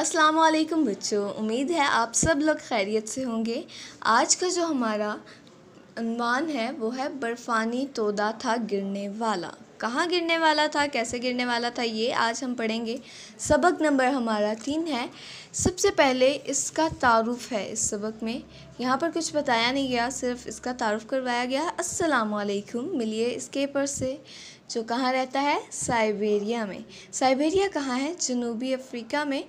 अस्सलाम वालेकुम बच्चों उम्मीद है आप सब लोग खैरियत से होंगे आज का जो हमारा अनुमान है वो है बर्फ़ानी तोदा था गिरने वाला कहाँ गिरने वाला था कैसे गिरने वाला था ये आज हम पढ़ेंगे सबक नंबर हमारा तीन है सबसे पहले इसका तारुफ है इस सबक में यहाँ पर कुछ बताया नहीं गया सिर्फ इसका तारुफ करवाया गया अस्सलाम वालेकुम मिलिए इसके पर से जो कहाँ रहता है साइबेरिया में साइबेरिया कहाँ है जनूबी अफ्रीका में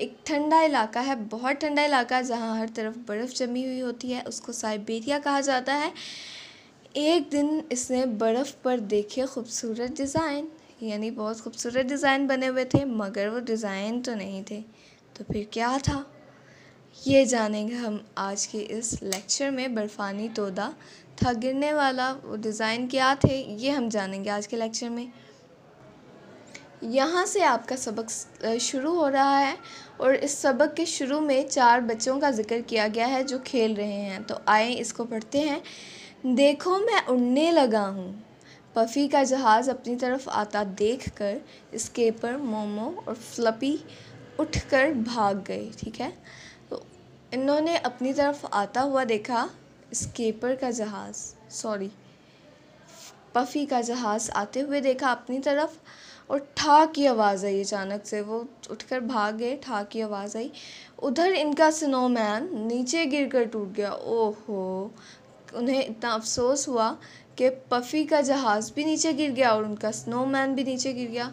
एक ठंडा इलाका है बहुत ठंडा इलाका जहाँ हर तरफ बर्फ़ जमी हुई होती है उसको साइबेरिया कहा जाता है एक दिन इसने बर्फ़ पर देखे खूबसूरत डिज़ाइन यानी बहुत खूबसूरत डिज़ाइन बने हुए थे मगर वो डिज़ाइन तो नहीं थे तो फिर क्या था ये जानेंगे हम आज के इस लेक्चर में बर्फ़ानी तोदा था गिरने वाला वो डिज़ाइन क्या थे ये हम जानेंगे आज के लेक्चर में यहाँ से आपका सबक शुरू हो रहा है और इस सबक के शुरू में चार बच्चों का जिक्र किया गया है जो खेल रहे हैं तो आए इसको पढ़ते हैं देखो मैं उड़ने लगा हूँ पफ़ी का जहाज़ अपनी तरफ आता देख कर स्केपर मोमो और फ्लपी उठ कर भाग गए ठीक है तो इन्होंने अपनी तरफ आता हुआ देखा स्केपर का जहाज़ सॉरी पफ़ी का जहाज़ आते हुए देखा अपनी तरफ और ठा की आवाज़ आई अचानक से वो उठकर भाग गए ठा की आवाज़ आई उधर इनका स्नोमैन नीचे गिर कर टूट गया ओहो उन्हें इतना अफसोस हुआ कि पफ़ी का जहाज़ भी नीचे गिर गया और उनका स्नोमैन भी नीचे गिर गया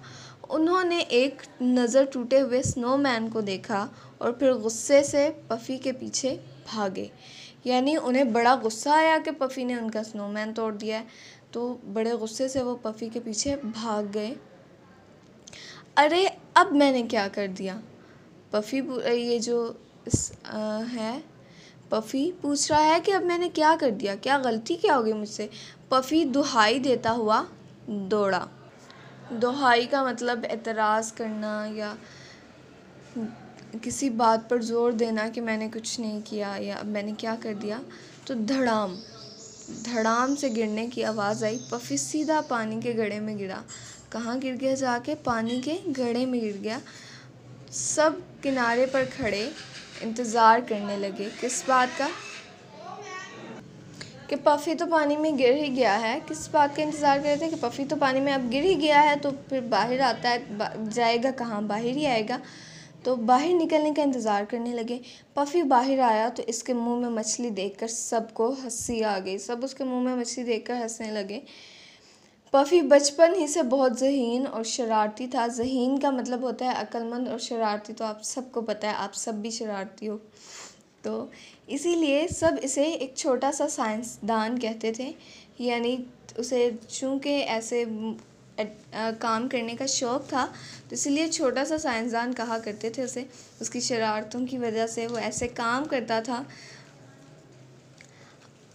उन्होंने एक नज़र टूटे हुए स्नोमैन को देखा और फिर गुस्से से पफ़ी के पीछे भागे यानी उन्हें बड़ा गुस्सा आया कि पफ़ी ने उनका स्नोमैन तोड़ दिया है तो बड़े गुस्से से वो पफ़ी के पीछे भाग गए अरे अब मैंने क्या कर दिया पफ़ी ये जो इस, आ, है पफ़ी पूछ रहा है कि अब मैंने क्या कर दिया क्या गलती क्या हो गई मुझसे पफ़ी दुहाई देता हुआ दौड़ा दुहाई का मतलब एतराज़ करना या किसी बात पर ज़ोर देना कि मैंने कुछ नहीं किया या मैंने क्या कर दिया तो धड़ाम धड़ाम से गिरने की आवाज़ आई पफी सीधा पानी के गड्ढे में गिरा कहाँ गिर गया जाके पानी के गड्ढे में गिर गया सब किनारे पर खड़े इंतज़ार करने लगे किस बात का कि पफ़ी तो पानी में गिर ही गया है किस बात का इंतज़ार कर रहे थे कि पफ़ी तो पानी में अब गिर ही गया है तो फिर बाहर आता है जाएगा कहाँ बाहर ही आएगा तो बाहर निकलने का इंतज़ार करने लगे पफ़ी बाहर आया तो इसके मुंह में मछली देखकर सबको हंसी आ गई सब उसके मुंह में मछली देखकर हंसने लगे पफ़ी बचपन ही से बहुत जहीन और शरारती था जहीन का मतलब होता है अक्लमंद और शरारती तो आप सबको पता है आप सब भी शरारती हो तो इसीलिए सब इसे एक छोटा सा साइंसदान कहते थे यानी उसे चूँकि ऐसे काम करने का शौक़ था तो इसलिए छोटा सा साइंसदान कहा करते थे उसे उसकी शरारतों की वजह से वो ऐसे काम करता था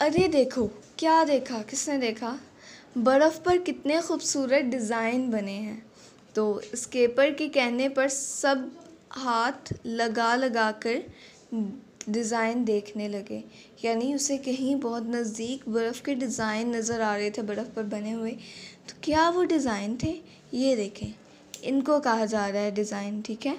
अरे देखो क्या देखा किसने देखा बर्फ़ पर कितने खूबसूरत डिज़ाइन बने हैं तो स्केपर के कहने पर सब हाथ लगा लगा कर डिज़ाइन देखने लगे यानी उसे कहीं बहुत नज़दीक बर्फ़ के डिज़ाइन नज़र आ रहे थे बर्फ़ पर बने हुए तो क्या वो डिज़ाइन थे ये देखें इनको कहा जा रहा है डिज़ाइन ठीक है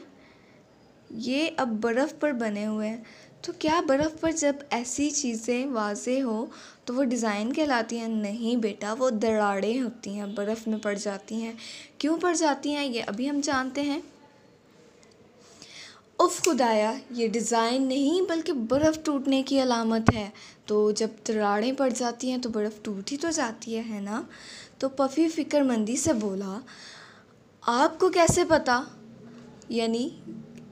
ये अब बर्फ़ पर बने हुए हैं तो क्या बर्फ़ पर जब ऐसी चीज़ें वाज हो तो वो डिज़ाइन कहलाती हैं नहीं बेटा वो दराड़ें होती हैं बर्फ़ में पड़ जाती हैं क्यों पड़ जाती हैं ये अभी हम जानते हैं उफ़ खुदाया ये डिज़ाइन नहीं बल्कि बर्फ़ टूटने की अलामत है तो जब तराड़ें पड़ जाती हैं तो बर्फ़ टूट ही तो जाती है है ना तो पफ़ी फ़िक्रमंदी से बोला आपको कैसे पता यानी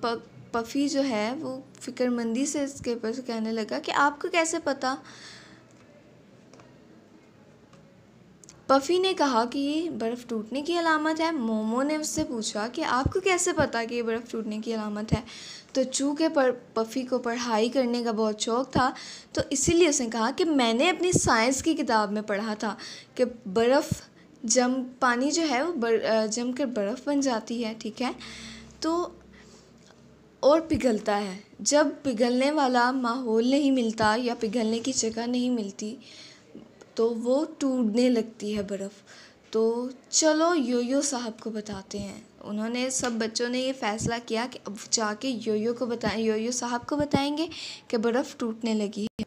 प पफ़ी जो है वो फ़िक्रमंदी से इसके पर कहने लगा कि आपको कैसे पता पफ़ी ने कहा कि ये बर्फ़ टूटने की अलामत है मोमो ने उससे पूछा कि आपको कैसे पता कि ये बर्फ़ टूटने की अलामत है तो चूँकि पर पफ़ी को पढ़ाई करने का बहुत शौक़ था तो इसीलिए उसने कहा कि मैंने अपनी साइंस की किताब में पढ़ा था कि बर्फ़ जम पानी जो है वो बर, जम कर बर्फ़ बन जाती है ठीक है तो और पिघलता है जब पिघलने वाला माहौल नहीं मिलता या पिघलने की जगह नहीं मिलती तो वो टूटने लगती है बर्फ़ तो चलो योयो साहब को बताते हैं उन्होंने सब बच्चों ने ये फ़ैसला किया कि अब जाके योयो को बताएं योयो साहब को बताएंगे कि बर्फ़ टूटने लगी है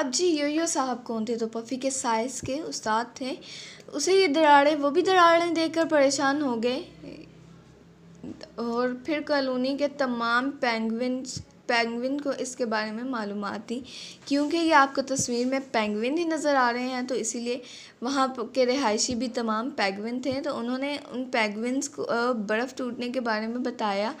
अब जी योयो साहब कौन थे तो पफ़ी के साइज़ के उस्ताद थे उसे ये दराड़े वो भी दराड़ें देखकर परेशान हो गए और फिर कॉलोनी के तमाम पेंगुइन्स पेंगविन को इसके बारे में मालूम थी क्योंकि ये आपको तस्वीर में पेंगविन ही नज़र आ रहे हैं तो इसीलिए वहाँ के रिहायशी भी तमाम पेंगविन थे तो उन्होंने उन पेंगविन्स को बर्फ़ टूटने के बारे में बताया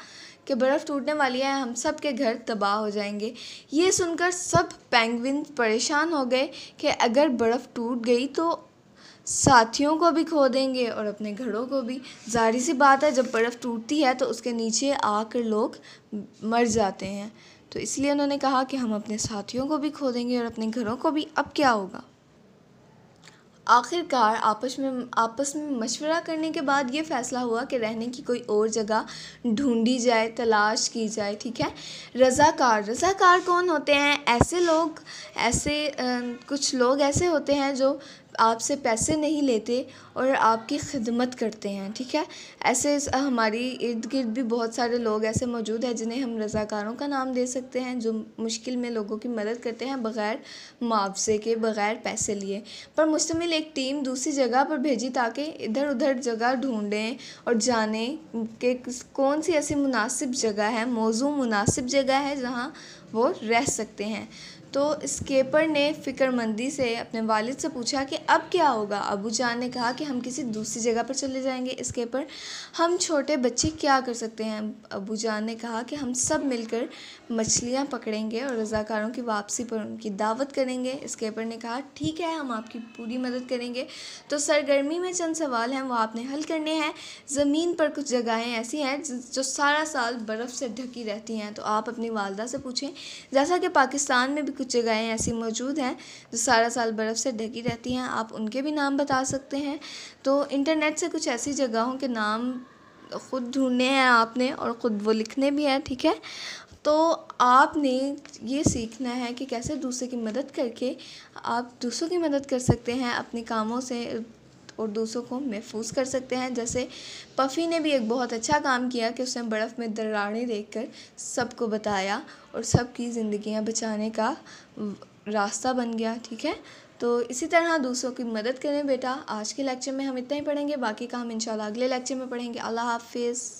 कि बर्फ़ टूटने वाली है हम सब के घर तबाह हो जाएंगे ये सुनकर सब पेंगविन परेशान हो गए कि अगर बर्फ़ टूट गई तो साथियों को भी खो देंगे और अपने घरों को भी जारी सी बात है जब बर्फ़ टूटती है तो उसके नीचे आकर लोग मर जाते हैं तो इसलिए उन्होंने कहा कि हम अपने साथियों को भी खो देंगे और अपने घरों को भी अब क्या होगा आखिरकार आपस में आपस में मशवरा करने के बाद ये फ़ैसला हुआ कि रहने की कोई और जगह ढूंढी जाए तलाश की जाए ठीक है रज़ाकार रज़ाकार कौन होते हैं ऐसे लोग ऐसे आ, कुछ लोग ऐसे होते हैं जो आपसे पैसे नहीं लेते और आपकी ख़िदमत करते हैं ठीक है ऐसे हमारी इर्द गिर्द भी बहुत सारे लोग ऐसे मौजूद हैं जिन्हें हम रज़ाकारों का नाम दे सकते हैं जो मुश्किल में लोगों की मदद करते हैं बग़ैर मुआवजे के बग़ैर पैसे लिए पर मुश्तमिल एक टीम दूसरी जगह पर भेजी ताकि इधर उधर जगह ढूँढें और जाने के कौन सी ऐसी मुनासिब जगह है मौजू मुनासिब जगह है जहाँ वो रह सकते हैं तो स्केपर ने फ़िक्रमंदी से अपने वालिद से पूछा कि अब क्या होगा अबू जान ने कहा कि हम किसी दूसरी जगह पर चले जाएंगे स्केपर हम छोटे बच्चे क्या कर सकते हैं अबू जान ने कहा कि हम सब मिलकर मछलियाँ पकड़ेंगे और रज़ाकारों की वापसी पर उनकी दावत करेंगे स्केपर ने कहा ठीक है हम आपकी पूरी मदद करेंगे तो सरगर्मी में चंद सवाल हैं वो आपने हल करने हैं ज़मीन पर कुछ जगहें ऐसी हैं जो सारा साल बर्फ़ से ढकी रहती हैं तो आप अपनी वालदा से पूछें जैसा कि पाकिस्तान में भी कुछ जगहें ऐसी मौजूद हैं जो सारा साल बर्फ़ से ढकी रहती हैं आप उनके भी नाम बता सकते हैं तो इंटरनेट से कुछ ऐसी जगहों के नाम ख़ुद ढूंढने हैं आपने और ख़ुद वो लिखने भी हैं ठीक है तो आपने ये सीखना है कि कैसे दूसरे की मदद करके आप दूसरों की मदद कर सकते हैं अपने कामों से और दूसरों को महफूज कर सकते हैं जैसे पफ़ी ने भी एक बहुत अच्छा काम किया कि उसने बर्फ़ में दरारें देखकर सबको बताया और सबकी ज़िंदियाँ बचाने का रास्ता बन गया ठीक है तो इसी तरह दूसरों की मदद करें बेटा आज के लेक्चर में हम इतना ही पढ़ेंगे बाकी का हम इंशाल्लाह अगले लेक्चर में पढ़ेंगे अल्लाह हाफिज़